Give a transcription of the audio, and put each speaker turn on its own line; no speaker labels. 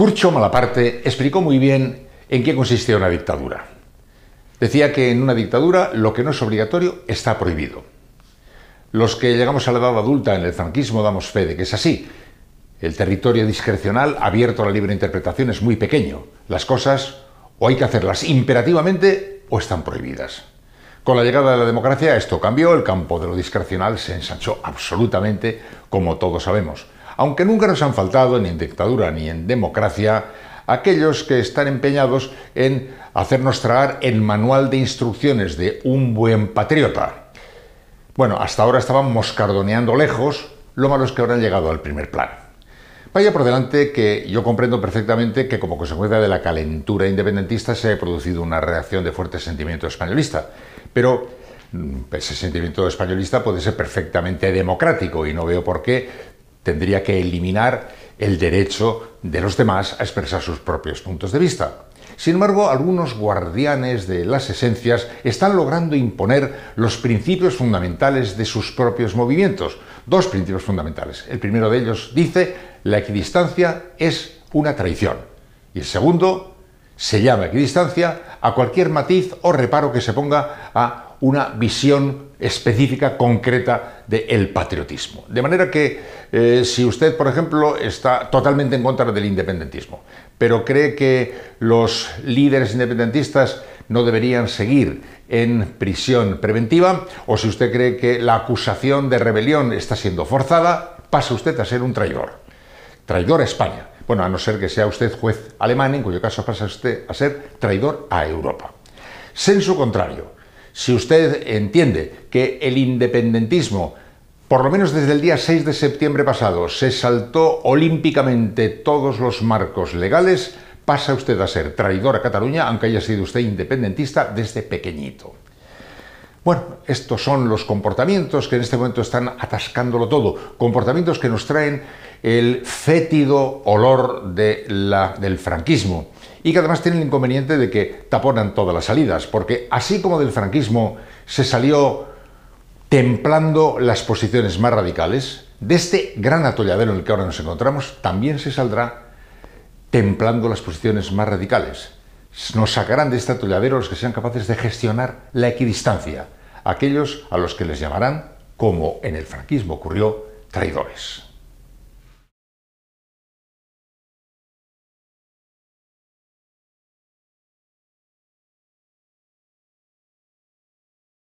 Curcho Malaparte explicó muy bien en qué consistía una dictadura. Decía que en una dictadura lo que no es obligatorio está prohibido. Los que llegamos a la edad adulta en el franquismo damos fe de que es así. El territorio discrecional abierto a la libre interpretación es muy pequeño. Las cosas o hay que hacerlas imperativamente o están prohibidas. Con la llegada de la democracia esto cambió, el campo de lo discrecional se ensanchó absolutamente, como todos sabemos aunque nunca nos han faltado, ni en dictadura ni en democracia, aquellos que están empeñados en hacernos tragar el manual de instrucciones de un buen patriota. Bueno, hasta ahora estaban moscardoneando lejos, lo malos que habrán llegado al primer plan. Vaya por delante que yo comprendo perfectamente que como consecuencia de la calentura independentista se ha producido una reacción de fuerte sentimiento españolista, pero mm, ese sentimiento españolista puede ser perfectamente democrático y no veo por qué tendría que eliminar el derecho de los demás a expresar sus propios puntos de vista. Sin embargo, algunos guardianes de las esencias están logrando imponer los principios fundamentales de sus propios movimientos. Dos principios fundamentales. El primero de ellos dice, la equidistancia es una traición. Y el segundo, se llama equidistancia a cualquier matiz o reparo que se ponga a una visión específica, concreta del patriotismo. De manera que eh, si usted, por ejemplo, está totalmente en contra del independentismo, pero cree que los líderes independentistas no deberían seguir en prisión preventiva, o si usted cree que la acusación de rebelión está siendo forzada, pasa usted a ser un traidor. Traidor a España. Bueno, a no ser que sea usted juez alemán, en cuyo caso pasa usted a ser traidor a Europa. Senso contrario, si usted entiende que el independentismo, por lo menos desde el día 6 de septiembre pasado, se saltó olímpicamente todos los marcos legales, pasa usted a ser traidor a Cataluña, aunque haya sido usted independentista desde pequeñito. Bueno, estos son los comportamientos que en este momento están atascándolo todo, comportamientos que nos traen el fétido olor del franquismo y que además tienen el inconveniente de que taponan todas las salidas, porque así como del franquismo se salió templando las posiciones más radicales, de este gran atolladero en el que ahora nos encontramos también se saldrá templando las posiciones más radicales nos sacarán de este atolladero los que sean capaces de gestionar la equidistancia, aquellos a los que les llamarán, como en el franquismo ocurrió, traidores.